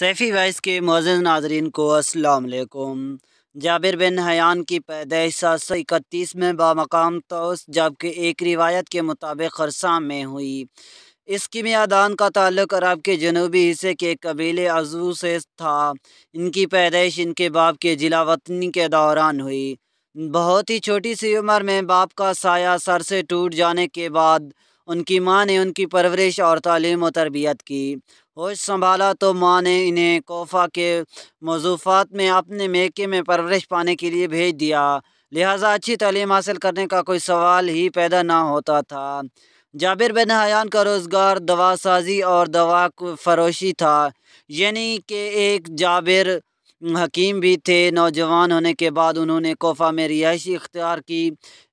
Saifi vice के मोजन नाजरन को असलकुम जाबिर बिन हयान की पैदाइश सात सौ इकतीस में बामकाम तोस जबकि एक रिवायत के मुताबिक खरसा में हुई इसकी मियादान का ताल्लुक अरब के जनूबी हिस्से के कबीले अजू से था इनकी पैदाइश इनके बाप के जिला वतनी के दौरान हुई बहुत ही छोटी सी उम्र में बाप का साया सर से टूट जाने के बाद उनकी माँ ने उनकी परवरिश और तालीम और तरबियत की होश संभाला तो माँ ने इन्हें कोफा के मौजूफात में अपने मेके में परवरिश पाने के लिए भेज दिया लिहाजा अच्छी तलीम हासिल करने का कोई सवाल ही पैदा ना होता था जाबिर बिन हयान का रोज़गार दवा साजी और दवा फरोशी था यानी कि एक जाबिर हकीम भी थे नौजवान होने के बाद उन्होंने कोफा में रिहायशी इख्तियार की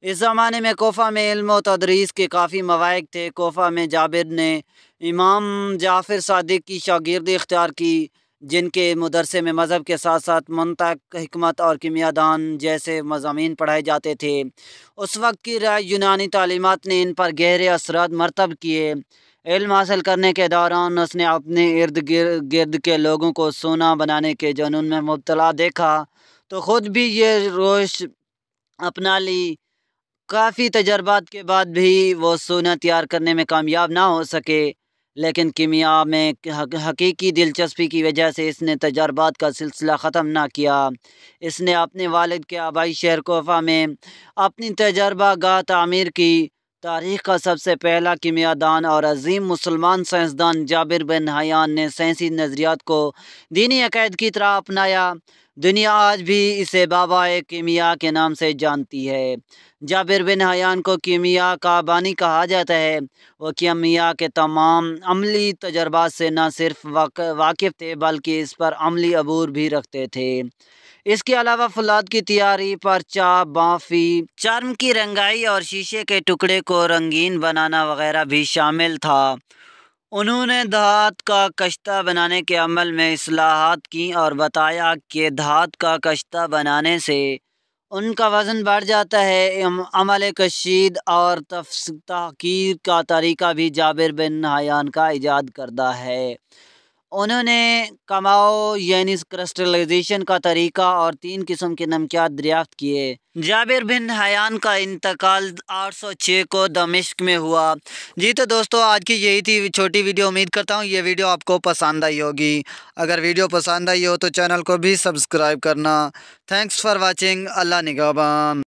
इस ज़माने में कोफा में इल्म तदरीस के काफ़ी मवाक़ थे कोफा में जाबिर ने इमाम जाफिर सादिक की शागिर्दी इख्तियार की जिनके मदरसे में मज़हब के साथ साथ मनतक हमत और किमियादान जैसे मजामी पढ़ाए जाते थे उस वक्त की राय यूनानी तालीमत ने इन पर गहरे असरात मरतब किए इल्म हासिल करने के दौरान उसने अपने इर्द गिर्द गिर्द के लोगों को सोना बनाने के जुनून में मुबतला देखा तो ख़ुद भी ये रोश अपना ली काफ़ी तजर्बात के बाद भी वो सोना तैयार करने में कामयाब ना हो सके लेकिन कीमिया में हकीकी दिलचस्पी की वजह से इसने तजर्बात का सिलसिला ख़त्म ना किया इसने अपने वालिद के आबाई शहर कोफा में अपनी तजर्बा गाह तमीर की तारीख का सबसे पहला कीमियादान और अजीम मुसलमान साइंसदान जाबिर बिन हयान ने साइंसी नज़रियात को दीनी अकैद की तरह अपनाया दुनिया आज भी इसे बाबा कीमिया के नाम से जानती है जाबिर बिन हयान को कीमिया का बानी कहा जाता है वह कीमिया के तमाम अमली तजर्बा से न सिर्फ वाकिफ़ थे बल्कि इस पर अमली अबूर भी रखते थे इसके अलावा फुलाद की तैयारी परचा बाफी चर्म की रंगाई और शीशे के टुकड़े को रंगीन बनाना वगैरह भी शामिल था उन्होंने धात का कश्ता बनाने के अमल में असलाहत की और बताया कि धात का कश्ता बनाने से उनका वज़न बढ़ जाता है अमल कशीद और तहकीर का तरीका भी जाबिर बिन हयान का ईजाद करता है उन्होंने कमाओ यानी क्रस्टलाइजेशन का तरीका और तीन किस्म के नमकियात दरियाफ्त किए जाबिर बिन हयान का इंतकाल 806 को दमिश्क में हुआ जी तो दोस्तों आज की यही थी छोटी वीडियो उम्मीद करता हूँ ये वीडियो आपको पसंद आई होगी अगर वीडियो पसंद आई हो तो चैनल को भी सब्सक्राइब करना थैंक्स फॉर वॉचिंग अल्लाह निगाबान